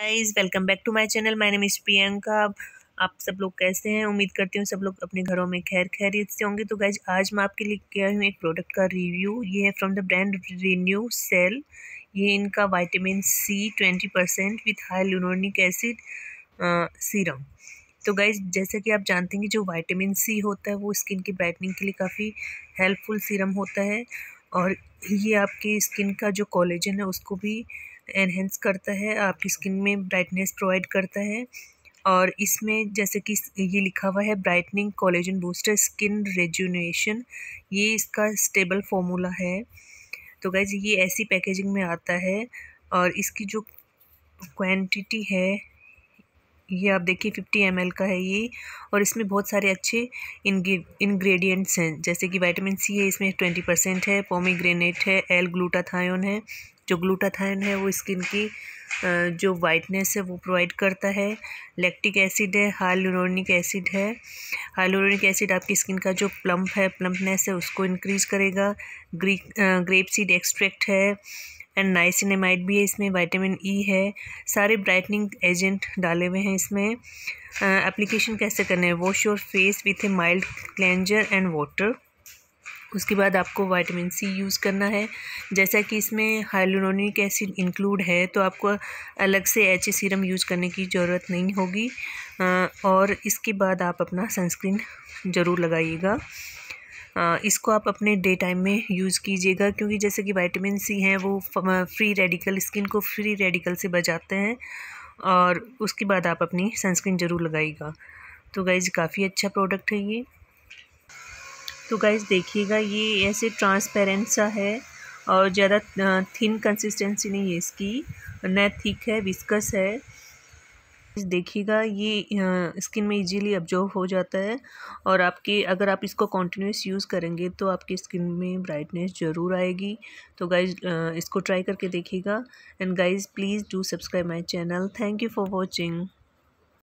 guys welcome back to my channel my name is Priyanka आप सब लोग कैसे हैं उम्मीद करती हूँ सब लोग अपने घरों में खैर खैरियत से होंगे तो गाइज आज मैं आपके लिए किया हूँ एक प्रोडक्ट का रिव्यू ये है from the brand renew cell ये इनका vitamin C twenty percent with hyaluronic acid serum तो गाइज जैसा कि आप जानते हैं कि जो वाइटामिन सी होता है वो स्किन की ब्राइटनिंग के लिए काफ़ी हेल्पफुल सीरम होता है और ये आपकी स्किन का जो कॉलेजन है उसको भी एनहेंस करता है आपकी स्किन में ब्राइटनेस प्रोवाइड करता है और इसमें जैसे कि ये लिखा हुआ है brightening collagen booster skin rejuvenation ये इसका स्टेबल फॉर्मूला है तो गैज ये ऐसी पैकेजिंग में आता है और इसकी जो क्वांटिटी है ये आप देखिए 50 एम का है ये और इसमें बहुत सारे अच्छे इन्ग्रेडियंट्स हैं जैसे कि विटामिन सी है इसमें 20 परसेंट है पोमीग्रेनेट है एल ग्लूटाथायोन है जो ग्लूटाथाइन है वो स्किन की जो वाइटनेस है वो प्रोवाइड करता है लैक्टिक एसिड है हाइलोरोनिक एसिड है हाइलोरोनिक एसिड आपकी स्किन का जो प्लम्प है प्लम्पनेस है उसको इंक्रीज करेगा ग्री ग्रेप सीड एक्सट्रैक्ट है एंड नाइसिनेमाइड भी है इसमें वाइटामिन ई e है सारे ब्राइटनिंग एजेंट डाले हुए हैं इसमें एप्लीकेशन कैसे करना है wash your face with a mild cleanser and water उसके बाद आपको वाइटामिन सी यूज़ करना है जैसा कि इसमें हाइलोनिक एसिड इंक्लूड है तो आपको अलग से एच ए सीरम यूज़ करने की ज़रूरत नहीं होगी और इसके बाद आप अपना सनस्क्रीन ज़रूर लगाइएगा इसको आप अपने डे टाइम में यूज़ कीजिएगा क्योंकि जैसे कि वाइटामिन सी हैं वो फ्री रेडिकल स्किन को फ्री रेडिकल से बचाते हैं और उसके बाद आप अपनी सनस्क्रीन ज़रूर लगाइएगा तो गाइज़ काफ़ी अच्छा प्रोडक्ट है ये तो गाइज देखिएगा ये ऐसे ट्रांसपेरेंट सा है और ज़्यादा थिन कंसिस्टेंसी नहीं है इसकी न थिक है विस्कस है देखिएगा ये स्किन में इजीली ऑब्जॉर्व हो जाता है और आपके अगर आप इसको कॉन्टीन्यूस यूज़ करेंगे तो आपकी स्किन में ब्राइटनेस ज़रूर आएगी तो गाइज इसको ट्राई करके देखिएगा and guys please do subscribe my channel thank you for watching